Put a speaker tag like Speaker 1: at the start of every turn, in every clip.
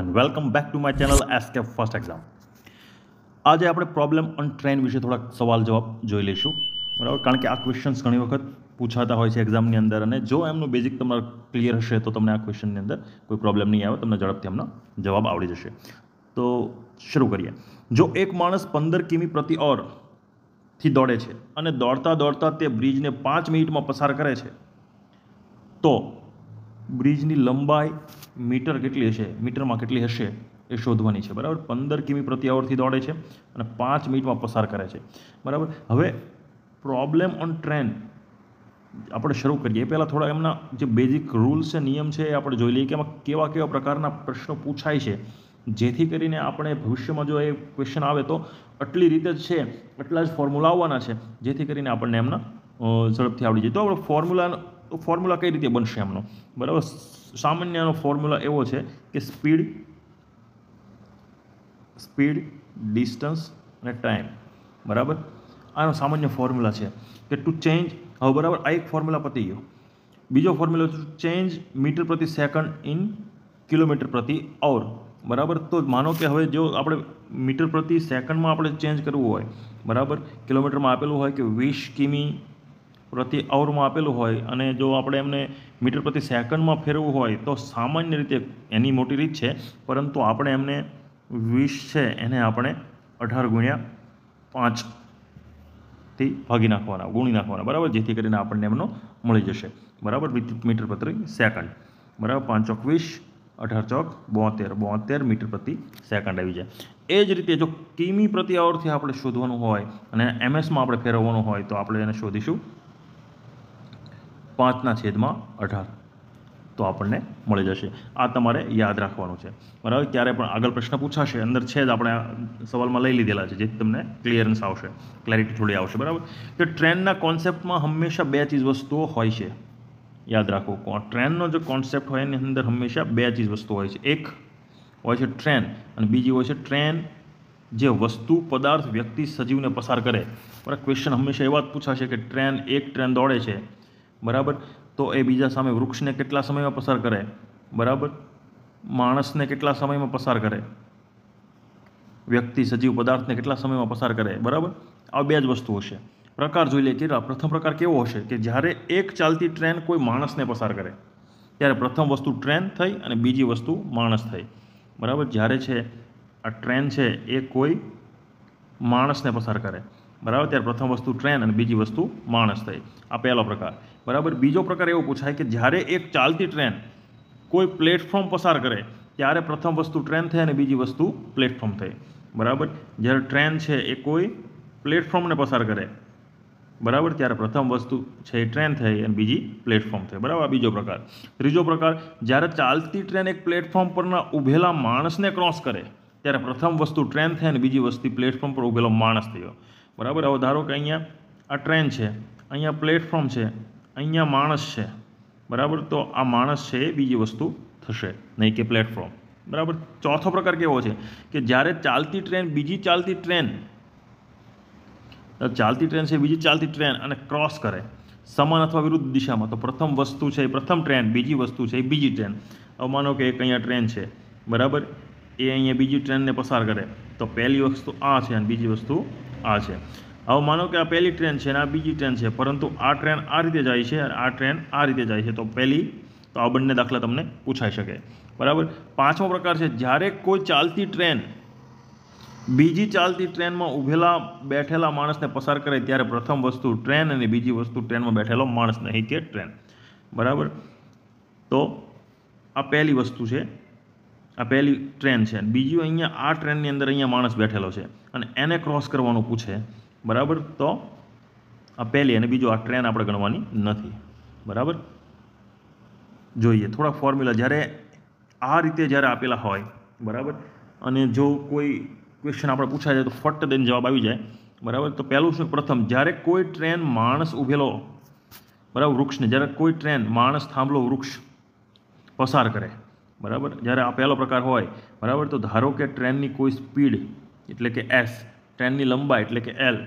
Speaker 1: And welcome back to my channel એસકેપ first exam આજે આપણે પ્રોબ્લેમ ઓન ટ્રેન વિશે થોડાક સવાલ જવાબ જોઈ લઈશું બરાબર કારણ કે આ ક્વેશ્ચન્સ ઘણી વખત પૂછાતા હોય છે એક્ઝામની અંદર અને જો એમનું બેઝિક તમારું ક્લિયર હશે તો તમને આ ક્વેશ્ચનની અંદર કોઈ પ્રોબ્લેમ નહીં આવે તમને ઝડપથી એમનો જવાબ આવડી જશે તો શરૂ કરીએ જો એક માણસ પંદર કિમી પ્રતિ ઓર થી દોડે છે અને દોડતા દોડતા તે બ્રિજને પાંચ મિનિટમાં પસાર કરે છે તો બ્રિજની લંબાઈ મીટર કેટલી હશે મીટરમાં કેટલી હશે એ શોધવાની છે બરાબર પંદર કિમી પ્રતિ આવરથી દોડે છે અને પાંચ મિનિટમાં પસાર કરે છે બરાબર હવે પ્રોબ્લેમ ઓન ટ્રેન આપણે શરૂ કરીએ એ પહેલાં થોડા એમના જે બેઝિક રૂલ્સ છે નિયમ છે એ આપણે જોઈ લઈએ કે એમાં કેવા કેવા પ્રકારના પ્રશ્નો પૂછાય છે જેથી કરીને આપણે ભવિષ્યમાં જો એ ક્વેશ્ચન આવે તો આટલી રીતે જ છે આટલા જ ફોર્મ્યુલા આવવાના છે જેથી કરીને આપણને એમના ઝડપથી આવડી જાય તો આપણે ફોર્મ્યુલા તો ફોર્મ્યુલા કઈ રીતે બનશે એમનો બરાબર સામાન્યનો ફોર્મ્યુલા એવો છે કે સ્પીડ સ્પીડ ડિસ્ટન્સ અને ટાઈમ બરાબર આનો સામાન્ય ફોર્મ્યુલા છે કે ટુ ચેન્જ હવે બરાબર આ એક ફોર્મ્યુલા પતી ગયો બીજો ફોર્મ્યુલા ટુ ચેન્જ મીટર પ્રતિ સેકન્ડ ઇન કિલોમીટર પ્રતિ અવર બરાબર તો માનો કે હવે જો આપણે મીટર પ્રતિ સેકન્ડમાં આપણે ચેન્જ કરવું હોય બરાબર કિલોમીટરમાં આપેલું હોય કે વીસ કિમી પ્રતિ અવરમાં આપેલું હોય અને જો આપણે એમને મીટર પ્રતિ સેકન્ડમાં ફેરવવું હોય તો સામાન્ય રીતે એની મોટી રીત છે પરંતુ આપણે એમને વીસ છે એને આપણે અઢાર ગુણ્યા પાંચથી ભાગી નાખવાના ગુણી નાખવાના બરાબર જેથી કરીને આપણને એમનો મળી જશે બરાબર મીટર પ્રતિ સેકન્ડ બરાબર પાંચ ચોક વીસ અઢાર ચોક બોતેર બોતેર મીટર પ્રતિ સેકન્ડ આવી જાય એ જ રીતે જો કિમી પ્રતિ આવરથી આપણે શોધવાનું હોય અને એમએસમાં આપણે ફેરવવાનું હોય તો આપણે એને શોધીશું પાંચના છેદમાં અઢાર તો આપણને મળી જશે આ તમારે યાદ રાખવાનું છે બરાબર ત્યારે પણ આગળ પ્રશ્ન પૂછાશે અંદર છે જ આપણે સવાલમાં લઈ લીધેલા છે જેથી તમને ક્લિયરન્સ આવશે ક્લેરિટી થોડી આવશે બરાબર તો ટ્રેનના કોન્સેપ્ટમાં હંમેશા બે ચીજ વસ્તુઓ હોય છે યાદ રાખો ટ્રેનનો જે કોન્સેપ્ટ હોય એની અંદર હંમેશા બે ચીજ વસ્તુ હોય છે એક હોય છે ટ્રેન અને બીજી હોય છે ટ્રેન જે વસ્તુ પદાર્થ વ્યક્તિ સજીવને પસાર કરે બરાબર ક્વેશ્ચન હંમેશા એવા જ પૂછાશે કે ટ્રેન એક ટ્રેન દોડે છે બરાબર તો એ બીજા સામે વૃક્ષને કેટલા સમયમાં પસાર કરે બરાબર માણસને કેટલા સમયમાં પસાર કરે વ્યક્તિ સજીવ પદાર્થને કેટલા સમયમાં પસાર કરે બરાબર આ બે જ વસ્તુઓ હશે પ્રકાર જોઈ લઈએ કેટલા પ્રથમ પ્રકાર કેવો હશે કે જ્યારે એક ચાલતી ટ્રેન કોઈ માણસને પસાર કરે ત્યારે પ્રથમ વસ્તુ ટ્રેન થઈ અને બીજી વસ્તુ માણસ થઈ બરાબર જ્યારે છે આ ટ્રેન છે એ કોઈ માણસને પસાર કરે બરાબર ત્યારે પ્રથમ વસ્તુ ટ્રેન અને બીજી વસ્તુ માણસ થઈ આ પહેલો પ્રકાર બરાબર બીજો પ્રકાર એવો પૂછાય કે જ્યારે એક ચાલતી ટ્રેન કોઈ પ્લેટફોર્મ પસાર કરે ત્યારે પ્રથમ વસ્તુ ટ્રેન થઈ અને બીજી વસ્તુ પ્લેટફોર્મ થાય બરાબર જ્યારે ટ્રેન છે એ કોઈ પ્લેટફોર્મને પસાર કરે બરાબર ત્યારે પ્રથમ વસ્તુ છે એ ટ્રેન થઈ અને બીજી પ્લેટફોર્મ થઈ બરાબર આ બીજો પ્રકાર ત્રીજો પ્રકાર જ્યારે ચાલતી ટ્રેન એક પ્લેટફોર્મ પરના ઊભેલા માણસને ક્રોસ કરે ત્યારે પ્રથમ વસ્તુ ટ્રેન થઈ અને બીજી વસ્તુ પ્લેટફોર્મ પર ઊભેલો માણસ થયો બરાબર હવે ધારો કે અહીંયા આ ટ્રેન છે અહીંયા પ્લેટફોર્મ છે અહીંયા માણસ છે બરાબર તો આ માણસ છે એ બીજી વસ્તુ થશે નહીં કે પ્લેટફોર્મ બરાબર ચોથો પ્રકાર કેવો છે કે જ્યારે ચાલતી ટ્રેન બીજી ચાલતી ટ્રેન ચાલતી ટ્રેન છે બીજી ચાલતી ટ્રેન અને ક્રોસ કરે સમાન અથવા વિરુદ્ધ દિશામાં તો પ્રથમ વસ્તુ છે એ પ્રથમ ટ્રેન બીજી વસ્તુ છે એ બીજી ટ્રેન હવે માનો કે એક અહીંયા ટ્રેન છે બરાબર એ અહીંયા બીજી ટ્રેનને પસાર કરે તો પહેલી વસ્તુ આ છે અને બીજી વસ્તુ આ છે હવે માનો કે આ પહેલી ટ્રેન છે અને આ બીજી ટ્રેન છે પરંતુ આ ટ્રેન આ રીતે જાય છે અને આ ટ્રેન આ રીતે જાય છે તો પહેલી તો આ બંને દાખલા તમને પૂછાઈ શકે બરાબર પાંચમો પ્રકાર છે જ્યારે કોઈ ચાલતી ટ્રેન બીજી ચાલતી ટ્રેનમાં ઊભેલા બેઠેલા માણસને પસાર કરે ત્યારે પ્રથમ વસ્તુ ટ્રેન અને બીજી વસ્તુ ટ્રેનમાં બેઠેલો માણસ નહીં કે ટ્રેન બરાબર તો આ પહેલી વસ્તુ છે આ પહેલી ટ્રેન છે બીજું અહીંયા આ ટ્રેનની અંદર અહીંયા માણસ બેઠેલો છે અને એને ક્રોસ કરવાનું પૂછે બરાબર તો આ પહેલી અને બીજો આ ટ્રેન આપણે ગણવાની નથી બરાબર જોઈએ થોડા ફોર્મ્યુલા જ્યારે આ રીતે જ્યારે આપેલા હોય બરાબર અને જો કોઈ ક્વેશ્ચન આપણે પૂછાય જાય તો ફટ દઈને જવાબ આવી જાય બરાબર તો પહેલું શું પ્રથમ જ્યારે કોઈ ટ્રેન માણસ ઊભેલો બરાબર વૃક્ષને જ્યારે કોઈ ટ્રેન માણસ થાંભલો વૃક્ષ પસાર કરે બરાબર જ્યારે આ પહેલો પ્રકાર હોય બરાબર તો ધારો કે ટ્રેનની કોઈ સ્પીડ એટલે કે એસ ટ્રેનની લંબાઈ એટલે કે એલ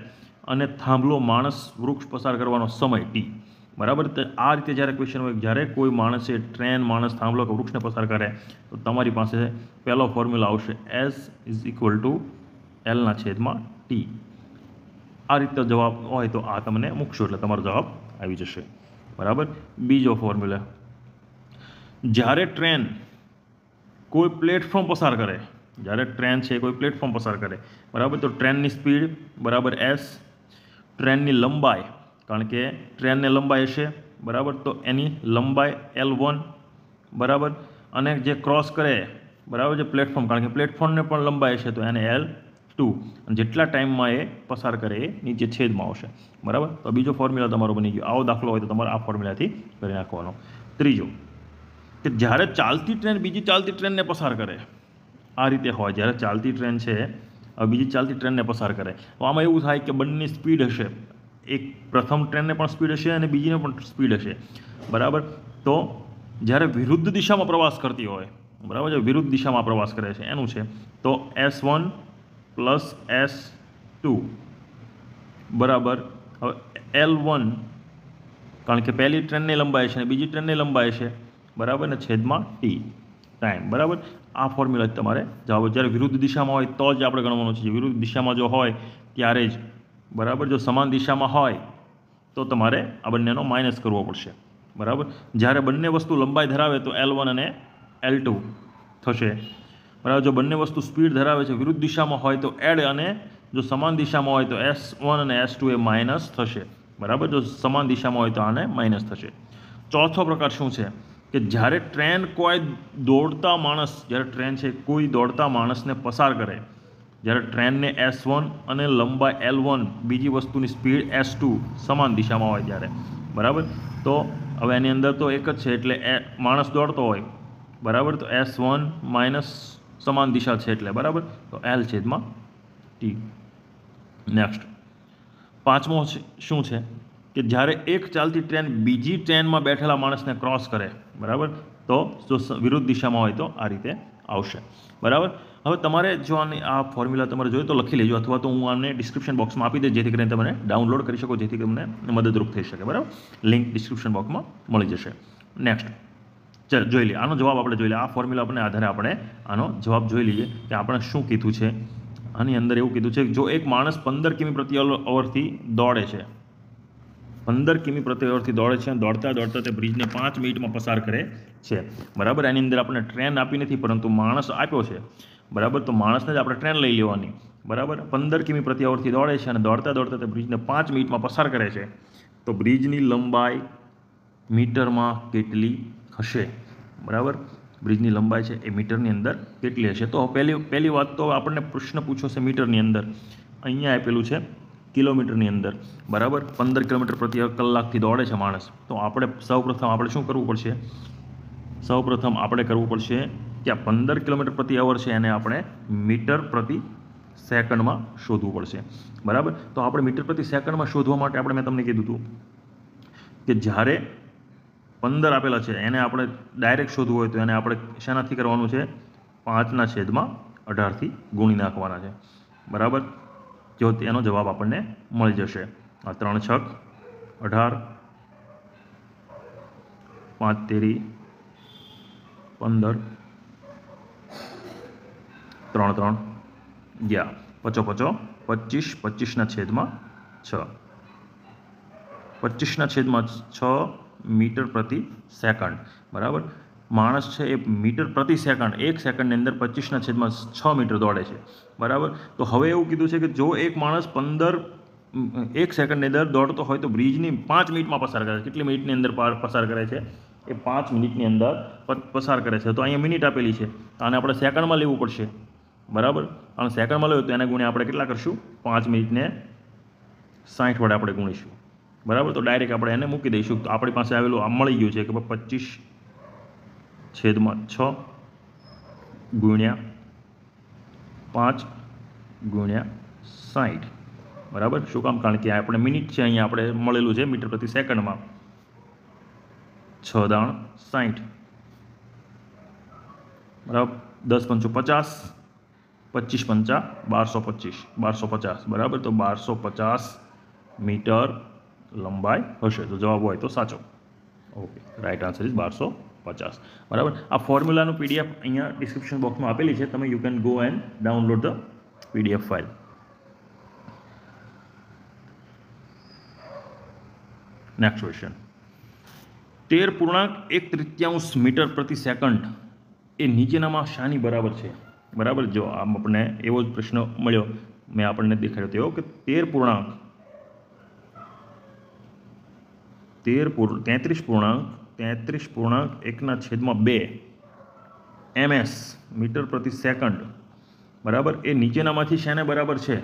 Speaker 1: અને થાંભલો માણસ વૃક્ષ પસાર કરવાનો સમય ટી બરાબર આ રીતે જ્યારે ક્વેશ્ચન હોય જ્યારે કોઈ માણસે ટ્રેન માણસ થાંભલો કે વૃક્ષને પસાર કરે તો તમારી પાસે પહેલો ફોર્મ્યુલા આવશે એસ ઇઝ ઇક્વલ ટુ એલના છેદમાં ટી આ રીતનો જવાબ હોય તો આ તમને મૂકશો એટલે તમારો જવાબ આવી જશે બરાબર બીજો ફોર્મ્યુલા જ્યારે ટ્રેન કોઈ પ્લેટફોર્મ પસાર કરે જ્યારે ટ્રેન છે કોઈ પ્લેટફોર્મ પસાર કરે બરાબર તો ટ્રેનની સ્પીડ બરાબર એસ ટ્રેનની લંબાઈ કારણ કે ટ્રેનને લંબાઈ હશે બરાબર તો એની લંબાઈ એલ વન બરાબર અને જે ક્રોસ કરે બરાબર જે પ્લેટફોર્મ કારણ કે પ્લેટફોર્મને પણ લંબાઈ હશે તો એને એલ ટુ અને જેટલા ટાઈમમાં એ પસાર કરે એ નીચે છેદમાં આવશે બરાબર તો બીજો ફોર્મ્યુલા તમારો બની ગયો આવો દાખલો હોય તો તમારે આ ફોર્મ્યુલાથી કરી નાખવાનો ત્રીજો કે જ્યારે ચાલતી ટ્રેન બીજી ચાલતી ટ્રેનને પસાર કરે આ રીતે હોય જ્યારે ચાલતી ટ્રેન છે બીજી ચાલતી ટ્રેનને પસાર કરે તો આમાં એવું થાય કે બંને સ્પીડ હશે એક પ્રથમ ટ્રેનને પણ સ્પીડ હશે અને બીજીને પણ સ્પીડ હશે બરાબર તો જ્યારે વિરુદ્ધ દિશામાં પ્રવાસ કરતી હોય બરાબર છે વિરુદ્ધ દિશામાં પ્રવાસ કરે છે એનું છે તો S one plus S two બરાબર હવે એલ વન કારણ કે પહેલી ટ્રેનની લંબાઈ છે અને બીજી ટ્રેનની લંબાઈ છે બરાબર ને છેદમાં ટી ટાઈમ બરાબર આ ફોર્મ્યુલા જ તમારે જવાબ જ્યારે વિરુદ્ધ દિશામાં હોય તો જ આપણે ગણવાનો છે વિરુદ્ધ દિશામાં જો હોય ત્યારે જ બરાબર જો સમાન દિશામાં હોય તો તમારે આ બંનેનો માઇનસ કરવો પડશે બરાબર જ્યારે બંને વસ્તુ લંબાઈ ધરાવે તો એલ વન અને એલ ટુ થશે બરાબર જો બંને વસ્તુ સ્પીડ ધરાવે છે વિરુદ્ધ દિશામાં હોય તો એડ અને જો સમાન દિશામાં હોય તો એસ વન અને એસ ટુ એ માઇનસ થશે બરાબર જો સમાન દિશામાં હોય તો આને માઇનસ થશે ચોથો પ્રકાર શું છે કે જ્યારે ટ્રેન કોઈ દોડતા માણસ જ્યારે ટ્રેન છે કોઈ દોડતા માણસને પસાર કરે જ્યારે ટ્રેનને એસ વન અને લંબા એલ વન બીજી વસ્તુની સ્પીડ એસ ટુ સમાન દિશામાં હોય ત્યારે બરાબર તો હવે એની અંદર તો એક જ છે એટલે એ માણસ દોડતો હોય બરાબર તો એસ વન માઇનસ સમાન દિશા છે એટલે બરાબર તો એલ છેદમાં ટી નેક્સ્ટ પાંચમો શું છે કે જ્યારે એક ચાલતી ટ્રેન બીજી ટ્રેનમાં બેઠેલા માણસને ક્રોસ કરે બરાબર તો જો વિરુદ્ધ દિશામાં હોય તો આ રીતે આવશે બરાબર હવે તમારે જો આની આ ફોર્મ્યુલા તમારે જોઈએ તો લખી લેજો અથવા તો હું આને ડિસ્ક્રિપ્શન બોક્સમાં આપી દઈશ જેથી કરીને તમે ડાઉનલોડ કરી શકો જેથી તમને મદદરૂપ થઈ શકે બરાબર લિંક ડિસ્ક્રિપ્શન બોક્સમાં મળી જશે નેક્સ્ટ ચાલ જોઈ લઈએ આનો જવાબ આપણે જોઈ લઈએ આ ફોર્મ્યુલા આપણે આધારે આપણે આનો જવાબ જોઈ લઈએ કે આપણે શું કીધું છે આની અંદર એવું કીધું છે જો એક માણસ પંદર કિમી પ્રતિ અવરથી દોડે છે પંદર કિમી પ્રતિવરથી દોડે છે અને દોડતા દોડતા તે બ્રિજને પાંચ મિનિટમાં પસાર કરે છે બરાબર એની અંદર આપણે ટ્રેન આપી નથી પરંતુ માણસ આપ્યો છે બરાબર તો માણસને જ આપણે ટ્રેન લઈ લેવાની બરાબર પંદર કિમી પ્રતિ અવરથી દોડે છે અને દોડતા દોડતા તે બ્રિજને પાંચ મિનિટમાં પસાર કરે છે તો બ્રિજની લંબાઈ મીટરમાં કેટલી હશે બરાબર બ્રિજની લંબાઈ છે એ મીટરની અંદર કેટલી હશે તો પહેલી પહેલી વાત તો આપણને પ્રશ્ન પૂછ્યો છે મીટરની અંદર અહીંયા આપેલું છે કિલોમીટરની અંદર બરાબર પંદર કિલોમીટર પ્રતિ કલાકથી દોડે છે માણસ તો આપણે સૌપ્રથમ આપણે શું કરવું પડશે સૌપ્રથમ આપણે કરવું પડશે કે પંદર કિલોમીટર પ્રતિ અવર છે એને આપણે મીટર પ્રતિ સેકન્ડમાં શોધવું પડશે બરાબર તો આપણે મીટર પ્રતિ સેકન્ડમાં શોધવા માટે આપણે મેં તમને કીધું હતું કે જ્યારે પંદર આપેલા છે એને આપણે ડાયરેક્ટ શોધવું હોય તો એને આપણે શેનાથી કરવાનું છે પાંચના છેદમાં અઢારથી ગુણી નાખવાના છે બરાબર જો તેનો જવાબ આપણને મળી જશે આ ત્રણ છક અઢાર પાંચ તેરી પંદર ત્રણ ત્રણ ગયા પચો પચો પચીસ પચીસના છેદમાં છ પચીસના છેદમાં છ મીટર પ્રતિ સેકન્ડ બરાબર માણસ છે એ મીટર પ્રતિ સેકન્ડ એક સેકન્ડની અંદર પચીસના છેદમાં છ મીટર દોડે છે બરાબર તો હવે એવું કીધું છે કે જો એક માણસ પંદર એક સેકન્ડની અંદર દોડતો હોય તો બ્રિજની પાંચ મિનિટમાં પસાર કરે છે કેટલી મિનિટની અંદર પસાર કરે છે એ પાંચ મિનિટની અંદર પસાર કરે છે તો અહીંયા મિનિટ આપેલી છે અને આપણે સેકન્ડમાં લેવું પડશે બરાબર અને સેકન્ડમાં લેવું તો એના ગુણે આપણે કેટલા કરશું પાંચ મિનિટને સાઠ વડે આપણે ગુણીશું બરાબર તો ડાયરેક્ટ આપણે એને મૂકી દઈશું તો આપણી પાસે આવેલું આ મળી ગયું છે કે પચીસ છેદમાં છ ગુણ્યા પાંચ ગુણ્યા સાઠ બરાબર શું કામ કારણ કે આપણે મિનિટ છે અહીંયા આપણે મળેલું છે મીટર પ્રતિ સેકન્ડમાં છ દાણ સાઠ બરાબર દસ પંચો પચાસ પચીસ પંચા બારસો પચીસ બારસો પચાસ બરાબર તો બારસો પચાસ મીટર લંબાઈ હશે તો જવાબ હોય તો સાચો ઓકે રાઈટ આન્સર ઇઝ બારસો પચાસ બરાબર આ ફોર્મ્યુલાનું પીડીએફ અહીંયા ડિસ્ક્રિપ્શન બોક્સમાં આપેલી છે તમે you can go and download the PDF file next question તેર પૂર્ણાંક એક તૃતીયાંશ મીટર પ્રતિ સેકન્ડ એ નીચેનામાં શાની બરાબર છે બરાબર જો આમ આપણને એવો જ પ્રશ્ન મળ્યો મેં આપણને દેખાડ્યો તેવો કે તેર પૂર્ણાંક તેર પૂર્ણ તેત્રીસ પૂર્ણાંક તેત્રીસ પૂર્ણાંક એકના છેદમાં બે એમએસ મીટર પ્રતિ સેકન્ડ બરાબર એ નીચેનામાંથી શેને બરાબર છે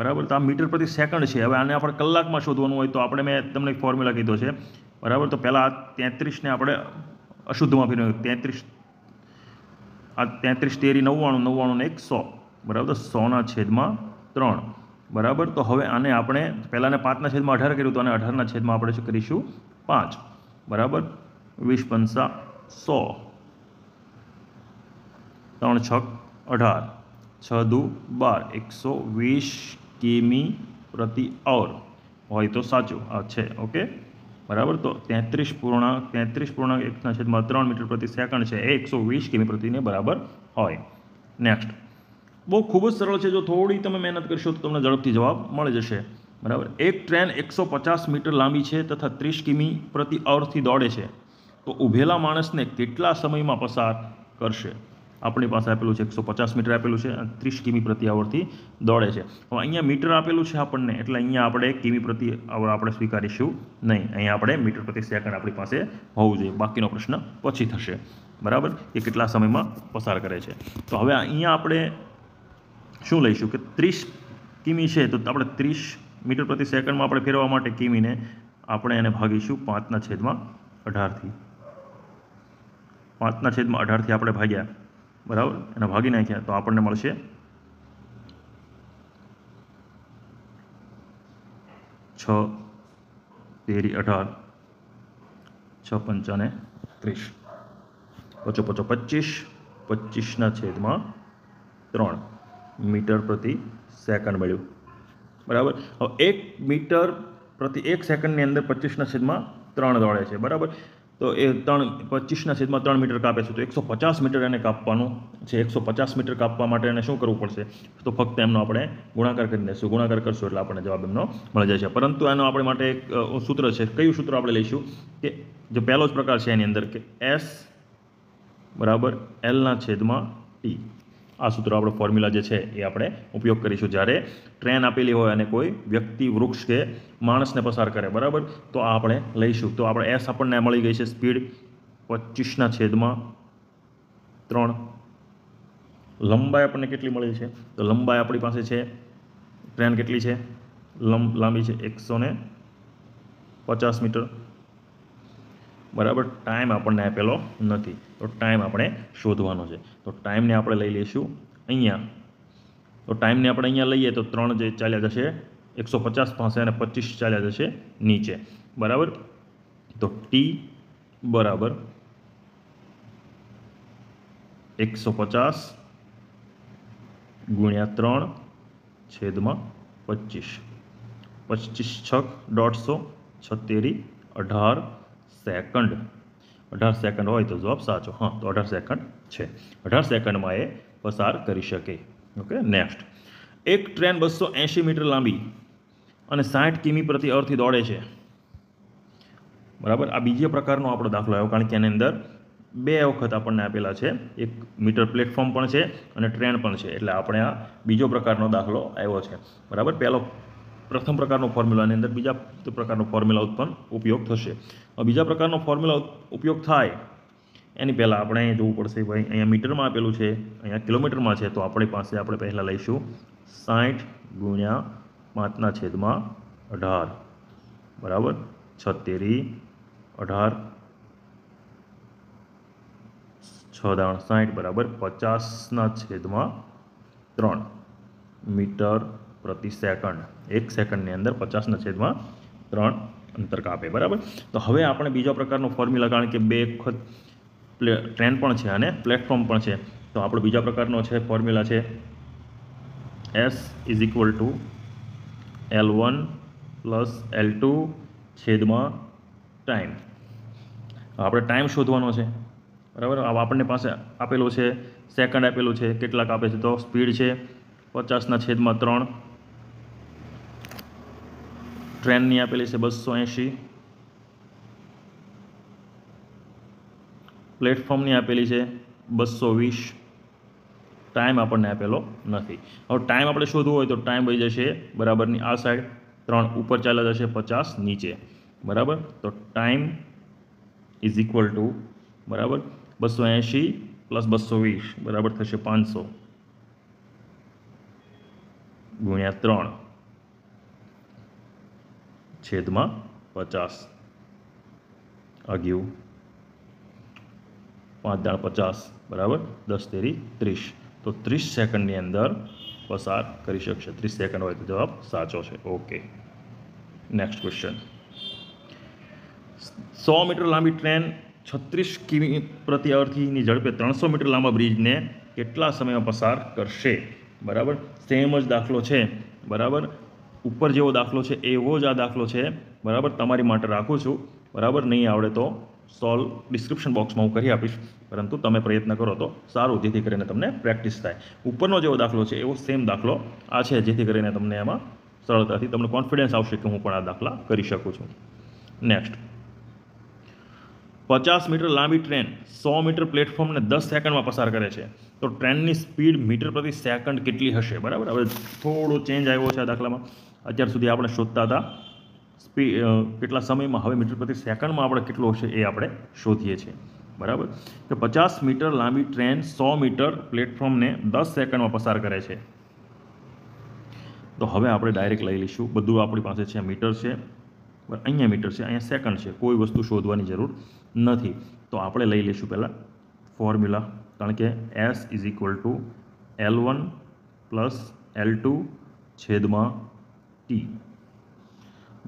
Speaker 1: બરાબર તો આ મીટર પ્રતિ સેકન્ડ છે હવે આને આપણે કલાકમાં શોધવાનું હોય તો આપણે મેં તમને એક ફોર્મ્યુલા કીધો છે બરાબર તો પહેલાં આ તેત્રીસને આપણે અશુદ્ધમાં ફેરવ્યું તેત્રીસ આ તેત્રીસ તેરી નવ્વાણું નવ્વાણું એક સો બરાબર તો સોના છેદમાં ત્રણ બરાબર તો હવે આને આપણે પહેલાંને પાંચના છેદમાં અઢાર કર્યું તો આને અઢારના છેદમાં આપણે શું કરીશું પાંચ બરાબર વીસ પંચા સો ત્રણ છક અઢાર છ દુ બાર એકસો વીસ કિમી પ્રતિ અવર હોય તો સાચું આ છે ઓકે બરાબર તો તેત્રીસ પૂર્ણાંક તેત્રીસ પૂર્ણાંક એકના છેદમાં ત્રણ મીટર પ્રતિ સેકન્ડ છે એ એકસો વીસ કિમી પ્રતિને બરાબર હોય નેક્સ્ટ બહુ ખૂબ જ સરળ છે જો થોડી તમે મહેનત કરશો તો તમને ઝડપથી જવાબ મળી જશે બરાબર એક ટ્રેન એકસો પચાસ મીટર લાંબી છે તથા ત્રીસ કિમી પ્રતિ અવરથી દોડે છે તો ઊભેલા માણસને કેટલા સમયમાં પસાર કરશે આપણી પાસે આપેલું છે એકસો પચાસ મીટર આપેલું છે અને ત્રીસ કિમી પ્રતિ આવરથી દોડે છે હવે અહીંયા મીટર આપેલું છે આપણને એટલે અહીંયા આપણે કિમી પ્રતિ આવર આપણે સ્વીકારીશું નહીં અહીંયા આપણે મીટર પ્રતિ સેકન્ડ આપણી પાસે હોવું જોઈએ બાકીનો પ્રશ્ન પછી થશે બરાબર કે કેટલા સમયમાં પસાર કરે છે તો હવે અહીંયા આપણે શું લઈશું કે ત્રીસ કિમી છે તો આપણે ત્રીસ મીટર પ્રતિ સેકન્ડમાં આપણે ફેરવા માટે કિમીને આપણે એને ભાગીશું પાંચના છેદમાં અઢારથી પાંચના છેદમાં અઢારથી આપણે ભાગ્યા બરાબર એને ભાગી નાખ્યા તો આપણને મળશે છ તેરી અઢાર છ પંચાને ત્રીસ પચો પચો પચીસ પચીસના છેદમાં ત્રણ મીટર પ્રતિ સેકન્ડ મળ્યું બરાબર હવે એક મીટર પ્રતિ એક સેકન્ડની અંદર પચીસના છેદમાં ત્રણ દોડે છે બરાબર તો એ ત્રણ પચીસના છેદમાં ત્રણ મીટર કાપે છે તો એકસો પચાસ મીટર એને કાપવાનું છે એકસો પચાસ મીટર કાપવા માટે એને શું કરવું પડશે તો ફક્ત એમનો આપણે ગુણાકાર કરી દઈશું ગુણાકાર કરશું એટલે આપણને જવાબ એમનો મળી જાય છે પરંતુ એનો આપણે માટે એક સૂત્ર છે કયું સૂત્ર આપણે લઈશું કે જે પહેલો જ પ્રકાર છે એની અંદર કે એસ બરાબર એલના છેદમાં ટી આ સૂત્ર આપણો ફોર્મ્યુલા જે છે એ આપણે ઉપયોગ કરીશું જ્યારે ટ્રેન આપેલી હોય અને કોઈ વ્યક્તિ વૃક્ષ કે માણસને પસાર કરે બરાબર તો આ આપણે લઈશું તો આપણે એસ આપણને મળી ગઈ છે સ્પીડ પચીસના છેદમાં ત્રણ લંબાઈ આપણને કેટલી મળી છે તો લંબાઈ આપણી પાસે છે ટ્રેન કેટલી છે લંબ લાંબી છે એકસો પચાસ મીટર બરાબર ટાઈમ આપણને આપેલો નથી તો ટાઈમ આપણે શોધવાનો છે તો ટાઈમને આપણે લઈ લઈશું અહીંયા તો ટાઈમને આપણે અહીંયા લઈએ તો ત્રણ જે ચાલ્યા જશે એકસો પચાસ પાસે અને પચીસ ચાલ્યા જશે નીચે બરાબર તો ટી બરાબર એકસો પચાસ ગુણ્યા ત્રણ છેદમાં પચીસ પચીસ છક દોઢસો છત્તેરી અઢાર સેકન્ડ અઢાર સેકન્ડ હોય તો જવાબ સાચો હા તો અઢાર સેકન્ડ છે અઢાર સેકન્ડમાં એ પસાર કરી શકે ઓકે નેક્સ્ટ એક ટ્રેન બસો એંશી મીટર લાંબી અને સાઠ કિમી પ્રતિ અવરથી દોડે છે બરાબર આ બીજા પ્રકારનો આપણો દાખલો આવ્યો કારણ કે એની અંદર બે વખત આપણને આપેલા છે એક મીટર પ્લેટફોર્મ પણ છે અને ટ્રેન પણ છે એટલે આપણે આ બીજો પ્રકારનો દાખલો આવ્યો છે બરાબર પહેલો પ્રથમ પ્રકારનો ફોર્મ્યુલા અંદર બીજા પ્રકારનો ફોર્મ્યુલા ઉત્પન્ન ઉપયોગ થશે બીજા પ્રકારનો ફોર્મ્યુલા ઉપયોગ થાય એની પહેલાં આપણે અહીંયા જોવું પડશે ભાઈ અહીંયા મીટરમાં આપેલું છે અહીંયા કિલોમીટરમાં છે તો આપણી પાસે આપણે પહેલાં લઈશું સાઠ ગુણ્યા પાંચના છેદમાં અઢાર બરાબર છત્તેરી અઢાર છ દાણ સાઠ બરાબર પચાસના છેદમાં ત્રણ મીટર પ્રતિ સેકન્ડ એક સેકન્ડની અંદર પચાસના છેદમાં ત્રણ અંતર કાપે બરાબર તો હવે આપણે બીજો પ્રકારનો ફોર્મ્યુલા કારણ કે બે વખત પ્લે ટ્રેન પણ છે અને પ્લેટફોર્મ પણ છે તો આપણો બીજા પ્રકારનો છે ફોર્મ્યુલા છે S is equal to L one plus L two છેદમાં ટાઈમ આપણે ટાઈમ શોધવાનો છે બરાબર આપણને પાસે આપેલો છે સેકન્ડ આપેલું છે કેટલાક આપે છે તો સ્પીડ છે પચાસના છેદમાં ત્રણ ટ્રેનની આપેલી છે બસો એંશી પ્લેટફોર્મની આપેલી છે બસો વીસ ટાઈમ આપણને આપેલો નથી હવે ટાઈમ આપણે શોધવું હોય તો ટાઈમ વહી જશે બરાબરની આ સાઈડ ત્રણ ઉપર ચાલ્યા જશે પચાસ નીચે બરાબર તો ટાઈમ ઇઝ ઇક્વલ ટુ બરાબર બસો એંશી પ્લસ બસો વીસ બરાબર થશે પાંચસો ગુણ્યા ત્રણ છેદમાં પચાસ આગ્યું પાંચ દાણ પચાસ બરાબર દસ તેરી ત્રીસ તો ત્રીસ સેકન્ડની અંદર પસાર કરી શકશે ત્રીસ સેકન્ડ હોય તો જવાબ સાચો છે ઓકે નેક્સ્ટ ક્વેશ્ચન સો મીટર લાંબી ટ્રેન છત્રીસ કિમી પ્રતિ અવરથીની ઝડપે ત્રણસો મીટર લાંબા બ્રિજને કેટલા સમયમાં પસાર કરશે બરાબર સેમ જ દાખલો છે બરાબર ઉપર જેવો દાખલો છે એવો જ આ દાખલો છે બરાબર તમારી માટે રાખું છું બરાબર નહીં આવડે તો સોલ્વ ડિસ્ક્રિપ્શન બોક્સમાં હું કરી આપીશ પરંતુ તમે પ્રયત્ન કરો તો સારું જેથી કરીને તમને પ્રેક્ટિસ થાય ઉપરનો જેવો દાખલો છે એવો સેમ દાખલો આ છે જેથી કરીને તમને એમાં સરળતાથી તમને કોન્ફિડન્સ આવશે કે હું પણ આ દાખલા કરી શકું છું નેક્સ્ટ પચાસ મીટર લાંબી ટ્રેન સો મીટર પ્લેટફોર્મને દસ સેકન્ડમાં પસાર કરે છે તો ટ્રેનની સ્પીડ મીટર પ્રતિ સેકન્ડ કેટલી હશે બરાબર હવે થોડો ચેન્જ આવ્યો છે આ દાખલામાં અત્યાર સુધી આપણે શોધતા હતા સ્પી કેટલા સમયમાં હવે મીટર પ્રતિ સેકન્ડમાં આપણે કેટલો હશે એ આપણે શોધીએ છીએ બરાબર તો પચાસ મીટર લાંબી ટ્રેન સો મીટર પ્લેટફોર્મને દસ સેકન્ડમાં પસાર કરે છે તો હવે આપણે ડાયરેક્ટ લઈ લઈશું બધું આપણી પાસે છે મીટર છે અહીંયા મીટર છે અહીંયા સેકન્ડ છે કોઈ વસ્તુ શોધવાની જરૂર નથી તો આપણે લઈ લઈશું પહેલાં ફોર્મ્યુલા કારણ કે S is equal to L one plus L two છેદમાં ટી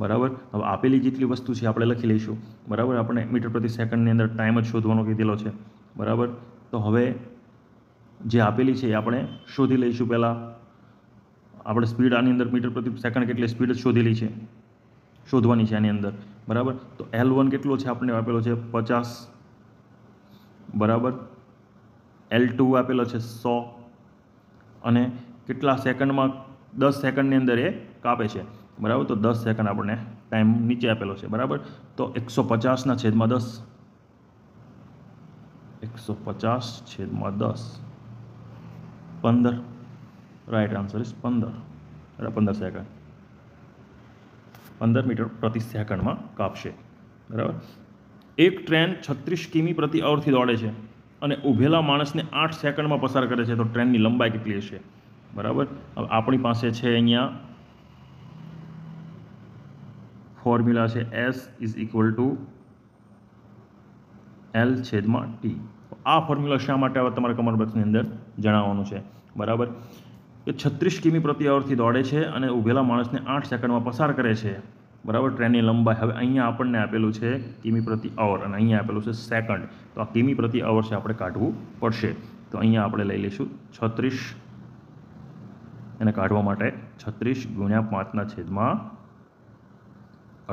Speaker 1: બરાબર હવે આપેલી જેટલી વસ્તુ છે આપણે લખી લઈશું બરાબર આપણે મીટર પ્રતિ સેકન્ડની અંદર ટાઈમ જ શોધવાનો કીધેલો છે બરાબર તો હવે જે આપેલી છે એ આપણે શોધી લઈશું પહેલાં આપણે સ્પીડ આની અંદર મીટર પ્રતિ સેકન્ડ કેટલી સ્પીડ શોધેલી છે શોધવાની છે આની અંદર બરાબર તો એલ વન કેટલો છે આપણને આપેલો છે પચાસ બરાબર એલ ટુ આપેલો છે સો અને કેટલા સેકન્ડમાં દસ સેકન્ડની અંદર એ કાપે છે બરાબર તો દસ સેકન્ડ આપણને ટાઈમ નીચે આપેલો છે બરાબર તો એકસો પચાસના છેદમાં દસ એકસો પચાસ છેદમાં દસ પંદર રાઈટ આન્સર ઇઝ પંદર પંદર સેકન્ડ પંદર મીટર પ્રતિ સેકન્ડમાં કાપશે બરાબર એક ટ્રેન છત્રીસ કિમી પ્રતિ અવરથી દોડે છે અને ઊભેલા માણસને આઠ સેકન્ડમાં પસાર કરે છે તો ટ્રેનની લંબાઈ કેટલી હશે બરાબર આપણી પાસે છે અહીંયા ફોર્મ્યુલા છે S is equal to L છેદમાં ટી આ ફોર્મ્યુલા શા માટે હવે તમારા કમર બોક્સની અંદર જણાવવાનું છે બરાબર એ છત્રીસ કિમી પ્રતિ અવરથી દોડે છે અને ઊભેલા માણસને આઠ સેકન્ડમાં પસાર કરે છે બરાબર ટ્રેનની લંબાઈ હવે અહીંયા આપણને આપેલું છે કિમી પ્રતિ અવર અને અહીંયા આપેલું છે સેકન્ડ તો આ કિમી પ્રતિ અવર છે આપણે કાઢવું પડશે તો અહીંયા આપણે લઈ લઈશું છત્રીસ એને કાઢવા માટે છત્રીસ ગુણ્યા પાંચના છેદમાં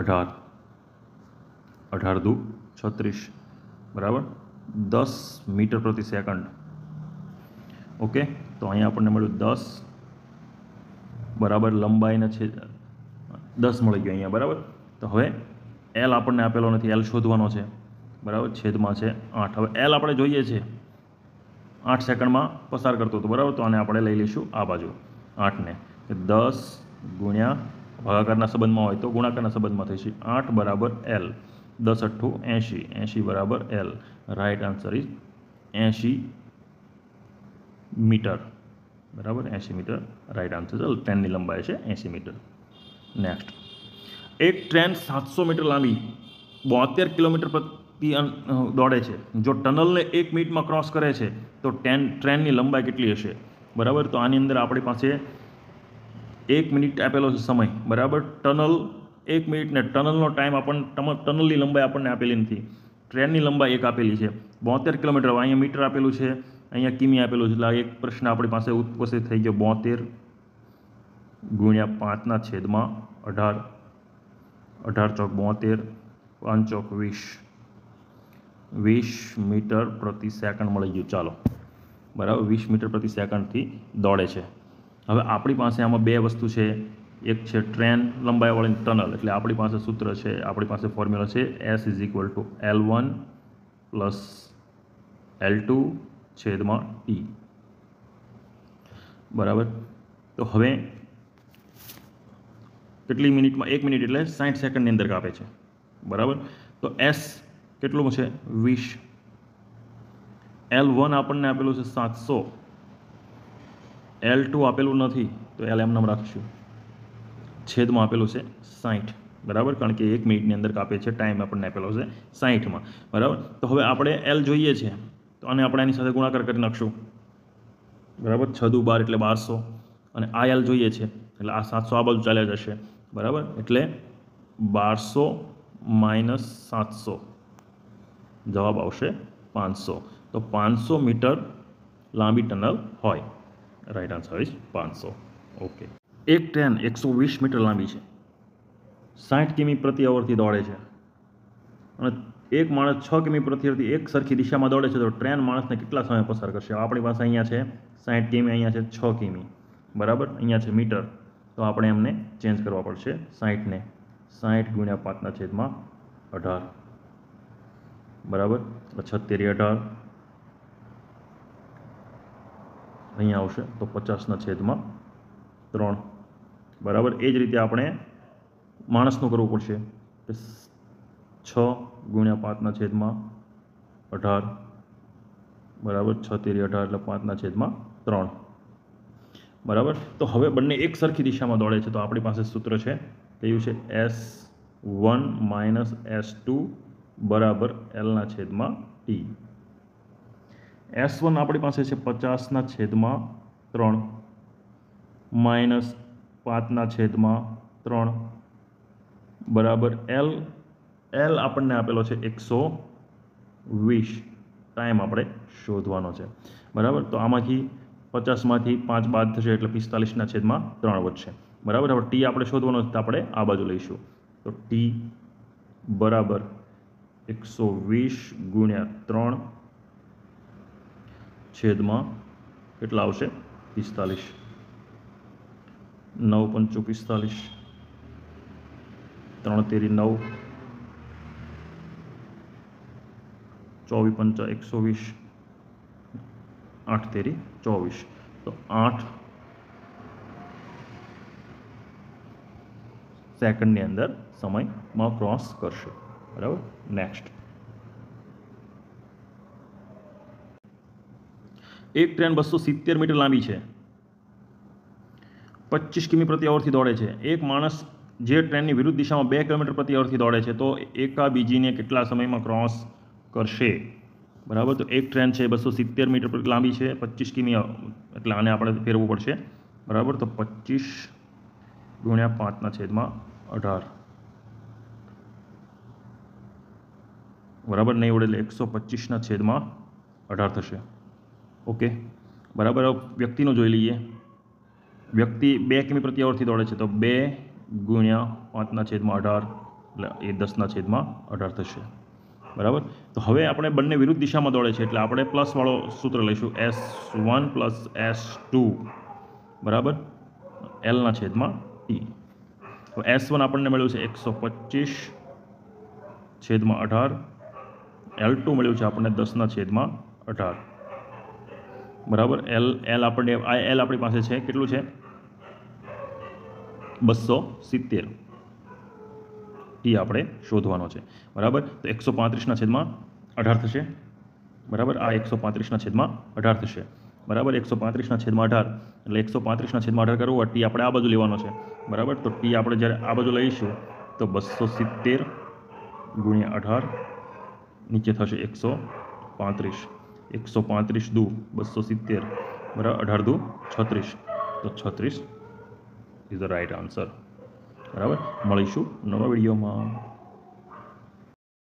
Speaker 1: અઢાર અઢાર દુ છત્રીસ બરાબર દસ મીટર પ્રતિ સેકન્ડ ઓકે તો અહીંયા આપણને મળ્યું દસ બરાબર લંબાઈના છે દસ મળી ગયો અહીંયા બરાબર તો હવે એલ આપણને આપેલો નથી એલ શોધવાનો છે બરાબર છેદમાં છે આઠ હવે એલ આપણે જોઈએ છે આઠ સેકન્ડમાં પસાર કરતો હતો બરાબર તો આને આપણે લઈ લઈશું આ બાજુ આઠને દસ ગુણ્યા ભાગાકારના સંબંધમાં હોય તો ગુણાકારના સંબંધમાં થઈ છે આઠ બરાબર એલ દસ અઠ્ઠું એંશી એંશી બરાબર એલ રાઇટ આન્સર ઇઝ એંશી મીટર બરાબર એંશી મીટર રાઇટ આન્સર છે ટ્રેનની લંબાઈ છે એંશી મીટર નેક્સ્ટ એક ટ્રેન સાતસો મીટર લાંબી બોતેર કિલોમીટર પ્રતિ દોડે છે જો ટનલને એક મિનિટમાં ક્રોસ કરે છે તો ટ્રેન ટ્રેનની લંબાઈ કેટલી હશે બરાબર તો આની અંદર આપણી પાસે એક મિનિટ આપેલો છે સમય બરાબર ટનલ એક મિનિટને ટનલનો ટાઈમ આપણને ટનલની લંબાઈ આપણને આપેલી નથી ટ્રેનની લંબાઈ એક આપેલી છે બોતેર કિલોમીટર અહીંયા મીટર આપેલું છે અહીંયા કિમી આપેલું છે એટલે એક પ્રશ્ન આપણી પાસે ઉપસ્થિત થઈ ગયો બોતેર ગુણ્યા પાંચના છેદમાં અઢાર અઢાર ચોક બોતેર પાંચ ચોક વીસ વીસ મીટર પ્રતિ સેકન્ડ મળી ગયું ચાલો બરાબર વીસ મીટર પ્રતિ સેકન્ડથી દોડે છે હવે આપણી પાસે આમાં બે વસ્તુ છે એક છે ટ્રેન લંબાઈવાળી ટનલ એટલે આપણી પાસે સૂત્ર છે આપણી પાસે ફોર્મ્યુલા છે S is equal to L one plus L two છેદમાં ટી e. બરાબર તો હવે કેટલી મિનિટમાં એક મિનિટ એટલે સાઠ સેકન્ડની અંદર કાપે છે બરાબર તો એસ કેટલું છે વીસ એલ વન આપણને આપેલું છે સાતસો એલ ટુ આપેલું નથી તો એલ એમનામ રાખશું છેદમાં આપેલું છે સાઠ બરાબર કારણ કે એક મિનિટની અંદર કાપે છે ટાઈમ આપણને આપેલો છે સાઠમાં બરાબર તો હવે આપણે એલ જોઈએ છે તો અને આપણે એની સાથે ગુણાકાર કરી નાખશું બરાબર છ દુ બાર એટલે બારસો અને આ એલ જોઈએ છે એટલે આ સાતસો આ બાજુ ચાલ્યા જશે બરાબર એટલે બારસો માઇનસ સાતસો જવાબ આવશે પાંચસો તો પાંચસો મીટર લાંબી ટનલ હોય રાઈટ આન્સર ઇઝ પાંચસો ઓકે એક ટ્રેન એકસો વીસ મીટર લાંબી છે સાઠ કિમી પ્રતિ અવરથી દોડે છે અને એક માણસ છ કિમી પ્રતિ અવરથી એક સરખી દિશામાં દોડે છે તો ટ્રેન માણસને કેટલા સમય પસાર કરશે આપણી પાસે અહીંયા છે સાઠ કિમી અહીંયા છે છ કિમી બરાબર અહીંયા છે મીટર તો આપણે એમને ચેન્જ કરવા પડશે સાઠને સાઠ ગુણ્યા પાંચના છેદમાં અઢાર બરાબર છત્તેરી અઢાર અહીં આવશે તો પચાસના છેદમાં ત્રણ બરાબર એ જ રીતે આપણે માણસનું કરવું પડશે કે છ ગુણ્યા પાંચના છેદમાં અઢાર બરાબર છ તેરી અઢાર એટલે પાંચના છેદમાં ત્રણ બરાબર તો હવે બંને એક સરખી દિશામાં દોડે છે તો આપણી પાસે સૂત્ર છે કયું છે S one minus S two બરાબર એલના છેદમાં ટી એસ વન આપણી પાસે છે પચાસના છેદમાં ત્રણ માઇનસ પાંચના છેદમાં ત્રણ બરાબર એલ એલ આપણને આપેલો છે એકસો વીસ ટાઈમ આપણે શોધવાનો છે બરાબર તો આમાંથી પચાસમાંથી પાંચ બાદ થશે એટલે પિસ્તાલીસના છેદમાં ત્રણ વધશે બરાબર હવે ટી આપણે શોધવાનો છે તો આપણે આ બાજુ લઈશું તો ટી બરાબર એકસો વીસ ગુણ્યા ત્રણ છેદમાં કેટલા આવશે પિસ્તાલીસ નવ પંચો પિસ્તાલીસ ત્રણ તેરી નવ ચોવીસ પંચા એકસો વીસ આઠ તેરી ચોવીસ તો આઠ સેકન્ડની અંદર સમયમાં ક્રોસ કરશે બરાબર નેક્સ્ટ એક ટ્રેન બસો સિત્તેર મીટર લાંબી છે પચીસ કિમી પ્રતિ અવરથી દોડે છે એક માણસ જે ટ્રેનની વિરુદ્ધ દિશામાં બે કિલોમીટર પ્રતિ અવરથી દોડે છે તો એકા બીજીને કેટલા સમયમાં ક્રોસ કરશે બરાબર તો એક ટ્રેન છે બસો સિત્તેર મીટર પ્રતિ લાંબી છે પચીસ કિમી એટલે આને આપણે ફેરવવું પડશે બરાબર તો પચીસ ગુણ્યા પાંચના છેદમાં અઢાર બરાબર નહીં વડે એટલે એકસો પચીસના છેદમાં અઢાર થશે ઓકે બરાબર વ્યક્તિનું જોઈ લઈએ વ્યક્તિ બે કિમી પ્રતિ અવરથી દોડે છે તો બે ગુણ્યા પાંચના છેદમાં અઢાર એટલે એ દસના છેદમાં અઢાર થશે બરાબર તો હવે આપણે બંને વિરુદ્ધ દિશામાં દોડે છે એટલે આપણે પ્લસવાળો સૂત્ર લઈશું S one plus S two બરાબર એલના છેદમાં ટી e. તો એસ વન આપણને મળ્યું છે એકસો પચીસ છેદમાં અઢાર એલ ટુ મળ્યું છે આપણને દસના છેદમાં અઢાર બરાબર એલ એલ આપણને આ એલ આપણી પાસે છે કેટલું છે બસો સિત્તેર એ આપણે શોધવાનો છે બરાબર તો એકસો પાંત્રીસના છેદમાં અઢાર થશે બરાબર આ એકસો પાંત્રીસના છેદમાં અઢાર થશે બરાબર એકસો પાંત્રીસના છેદમાં અઢાર એટલે એકસો પાંત્રીસના છેદમાં અઢાર કરવું ટી આપણે આ બાજુ લેવાનો છે બરાબર તો ટી આપણે જ્યારે આ બાજુ લઈશું તો બસો સિત્તેર ગુણ્યા અઢાર નીચે થશે એકસો પાંત્રીસ એકસો પાંત્રીસ દુ બસો સિત્તેર બરાબર અઢાર દુ છત્રીસ તો છત્રીસ ઇઝ ધ રાઇટ આન્સર બરાબર મળીશું નવા વિડીયોમાં